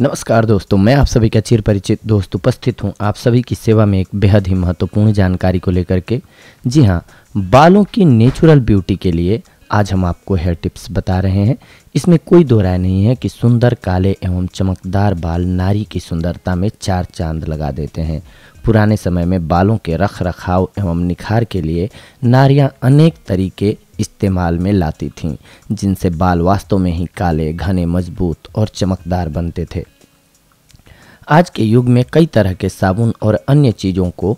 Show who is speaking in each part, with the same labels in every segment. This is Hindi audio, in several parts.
Speaker 1: नमस्कार दोस्तों मैं आप सभी का चिर परिचित दोस्त उपस्थित हूं आप सभी की सेवा में एक बेहद ही महत्वपूर्ण जानकारी को लेकर के जी हां बालों की नेचुरल ब्यूटी के लिए आज हम आपको हेयर टिप्स बता रहे हैं इसमें कोई दो राय नहीं है कि सुंदर काले एवं चमकदार बाल नारी की सुंदरता में चार चांद लगा देते हैं पुराने समय में बालों के रख रखाव एवं निखार के लिए नारियां अनेक तरीके इस्तेमाल में लाती थीं जिनसे बाल वास्तव में ही काले घने मजबूत और चमकदार बनते थे आज के युग में कई तरह के साबुन और अन्य चीज़ों को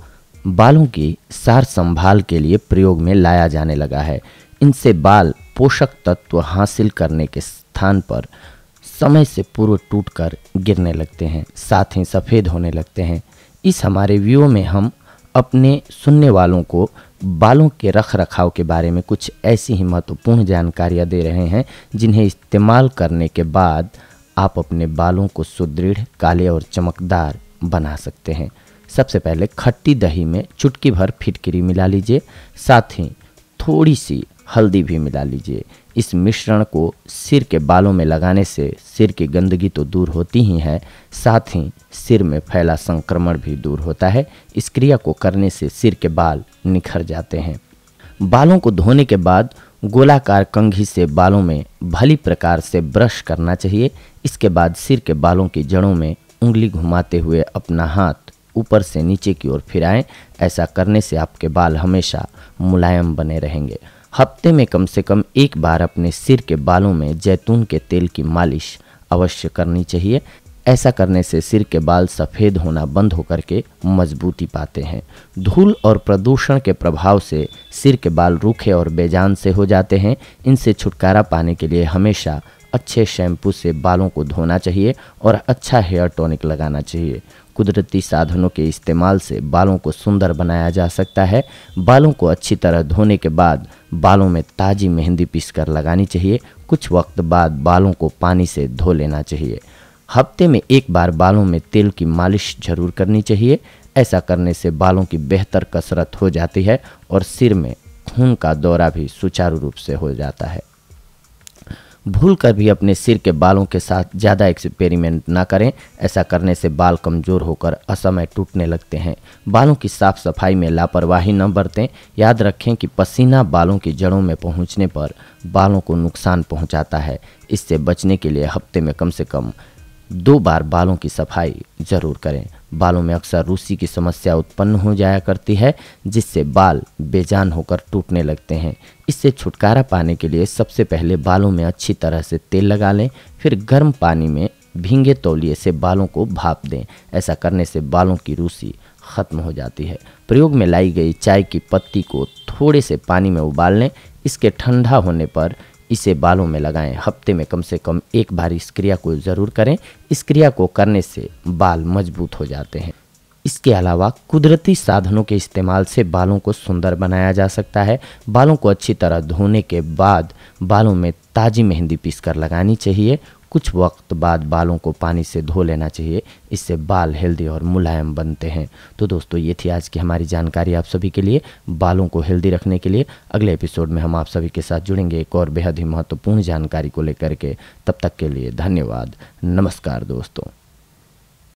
Speaker 1: बालों की सार संभाल के लिए प्रयोग में लाया जाने लगा है इनसे बाल पोषक तत्व हासिल करने के स्थान पर समय से पूर्व टूटकर गिरने लगते हैं साथ ही सफ़ेद होने लगते हैं इस हमारे व्यू में हम अपने सुनने वालों को बालों के रख रखाव के बारे में कुछ ऐसी ही महत्वपूर्ण जानकारियाँ दे रहे हैं जिन्हें इस्तेमाल करने के बाद आप अपने बालों को सुदृढ़ काले और चमकदार बना सकते हैं सबसे पहले खट्टी दही में चुटकी भर फिटकरी मिला लीजिए साथ ही थोड़ी सी हल्दी भी मिला लीजिए इस मिश्रण को सिर के बालों में लगाने से सिर की गंदगी तो दूर होती ही है साथ ही सिर में फैला संक्रमण भी दूर होता है इस क्रिया को करने से सिर के बाल निखर जाते हैं बालों को धोने के बाद गोलाकार कंघी से बालों में भली प्रकार से ब्रश करना चाहिए इसके बाद सिर के बालों की जड़ों में उंगली घुमाते हुए अपना हाथ ऊपर से नीचे की ओर फिराएं ऐसा करने से आपके बाल हमेशा मुलायम बने रहेंगे हफ्ते में कम से कम एक बार अपने सिर के बालों में जैतून के तेल की मालिश अवश्य करनी चाहिए ऐसा करने से सिर के बाल सफ़ेद होना बंद होकर के मजबूती पाते हैं धूल और प्रदूषण के प्रभाव से सिर के बाल रूखे और बेजान से हो जाते हैं इनसे छुटकारा पाने के लिए हमेशा अच्छे शैम्पू से बालों को धोना चाहिए और अच्छा हेयर टॉनिक लगाना चाहिए कुदरती साधनों के इस्तेमाल से बालों को सुंदर बनाया जा सकता है बालों को अच्छी तरह धोने के बाद बालों में ताज़ी मेहंदी पीसकर लगानी चाहिए कुछ वक्त बाद बालों को पानी से धो लेना चाहिए हफ्ते में एक बार बालों में तेल की मालिश जरूर करनी चाहिए ऐसा करने से बालों की बेहतर कसरत हो जाती है और सिर में खून का दौरा भी सुचारू रूप से हो जाता है भूलकर भी अपने सिर के बालों के साथ ज़्यादा एक्सपेरिमेंट ना करें ऐसा करने से बाल कमज़ोर होकर असमय टूटने लगते हैं बालों की साफ सफाई में लापरवाही न बरतें याद रखें कि पसीना बालों की जड़ों में पहुंचने पर बालों को नुकसान पहुंचाता है इससे बचने के लिए हफ्ते में कम से कम दो बार बालों की सफाई ज़रूर करें बालों में अक्सर रूसी की समस्या उत्पन्न हो जाया करती है जिससे बाल बेजान होकर टूटने लगते हैं इससे छुटकारा पाने के लिए सबसे पहले बालों में अच्छी तरह से तेल लगा लें फिर गर्म पानी में भींगे तौलिए से बालों को भाप दें ऐसा करने से बालों की रूसी ख़त्म हो जाती है प्रयोग में लाई गई चाय की पत्ती को थोड़े से पानी में उबाल लें इसके ठंडा होने पर इसे बालों में लगाएं हफ्ते में कम से कम एक बार इस क्रिया को ज़रूर करें इस क्रिया को करने से बाल मजबूत हो जाते हैं इसके अलावा कुदरती साधनों के इस्तेमाल से बालों को सुंदर बनाया जा सकता है बालों को अच्छी तरह धोने के बाद बालों में ताज़ी मेहंदी पीसकर लगानी चाहिए कुछ वक्त बाद बालों को पानी से धो लेना चाहिए इससे बाल हेल्दी और मुलायम बनते हैं तो दोस्तों ये थी आज की हमारी जानकारी आप सभी के लिए बालों को हेल्दी रखने के लिए अगले एपिसोड में हम आप सभी के साथ जुड़ेंगे एक और बेहद ही महत्वपूर्ण जानकारी को लेकर के तब तक के लिए धन्यवाद नमस्कार दोस्तों